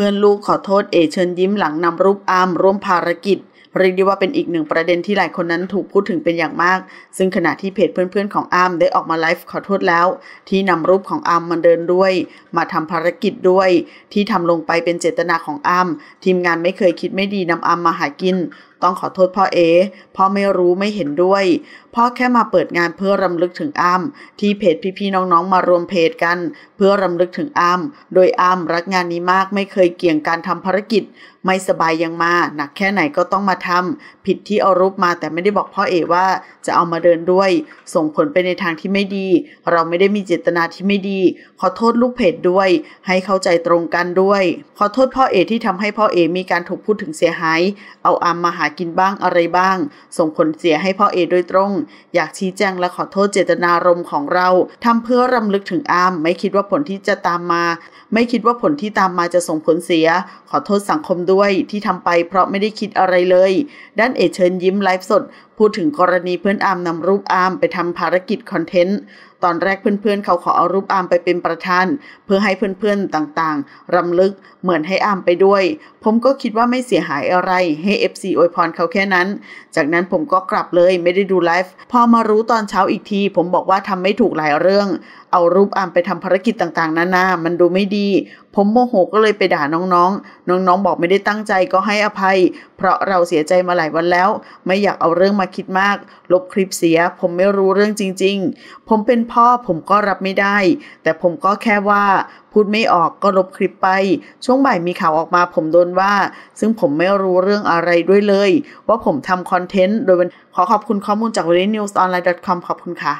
พื่อนลูกขอโทษเอเชิญยิ้มหลังนำรูปอามร่วมภารกิจ เรียกได้ว่าเป็นอีกหนึ่งประเด็นที่หลายคนนั้นถูกพูดถึงเป็นอย่างมาก ซึ่งขณะที่เพจเพื่อนๆของอามได้ออกมาไลฟ์ขอโทษแล้ว ที่นำรูปของอามมาเดินด้วย มาทำภารกิจด้วย ที่ทำลงไปเป็นเจตนาของอามทีมงานไม่เคยคิดไม่ดีนำอามมาหากินต้องขอโทษพ่อเอพ่อไม่รู้ไม่เห็นด้วย พ่อแค่มาเปิดงานเพื่อรำลึกถึงอ้ำที่เพจพี่ๆน้องๆมารวมเพจกันเพื่อรำลึกถึงอ้ำโดยอ้ำรักงานนี้มากไม่เคยเกี่ยงการทำภารกิจ ไม่สบายยังมาหนักแค่ไหนก็ต้องมาทำผิดที่เอารูปมาแต่ไม่ได้บอกพ่อเอว่าจะเอามาเดินด้วย ส่งผลไปในทางที่ไม่ดี เราไม่ได้มีเจตนาที่ไม่ดี ขอโทษลูกเพจด้วยให้เข้าใจตรงกันด้วยขอโทษพ่อเอที่ทำให้พ่อเอมีการถูกพูดถึงเสียหาย เอาอ้ามมาหากินบ้างอะไรบ้าง ส่งผลเสียให้พ่อเอโดยตรง อยากชี้แจงและขอโทษเจตนารมณ์ของเรา ทำเพื่อรำลึกถึงอาม ไม่คิดว่าผลที่จะตามมา ไม่คิดว่าผลที่ตามมาจะส่งผลเสีย ขอโทษสังคมด้วยที่ทำไปเพราะไม่ได้คิดอะไรเลย ด้านเอเชิญยิ้มไลฟ์สด พูดถึงกรณีเพื่อนอามนำรูปอาม ไปทำภารกิจคอนเทนต์ตอนแรกเพื่อนๆ เขาขอเอารูปอามไปเป็นประธาน เพื่อให้เพื่อนๆต่างๆรำลึกเหมือนให้อามไปด้วย ผมก็คิดว่าไม่เสียหายอะไรให้เอฟซีอวยพรเขาแค่นั้น จากนั้นผมก็กลับเลยไม่ได้ดูไลฟ์พอมารู้ตอนเช้าอีกที ผมบอกว่าทำไม่ถูกหลายเรื่อง เอารูปอามไปทำภารกิจต่างๆ นานา มันดูไม่ดีผมโมโหก็เลยไปด่าน้องๆ น้องๆบอกไม่ได้ตั้งใจก็ให้อภัย เพราะเราเสียใจมาหลายวันแล้ว ไม่อยากเอาเรื่องมาคิดมาก ลบคลิปเสีย ผมไม่รู้เรื่องจริง ๆ ผมเป็นพ่อผมก็รับไม่ได้ แต่ผมก็แค่ว่า พูดไม่ออกก็ลบคลิปไป ช่วงบ่ายมีข่าวออกมาผมโดนว่า ซึ่งผมไม่รู้เรื่องอะไรด้วยเลยว่าผมทำคอนเทนต์โดยขอขอบคุณข้อมูลจาก v e r y n e w s o n l i n e c o m ขอบคุณค่ะ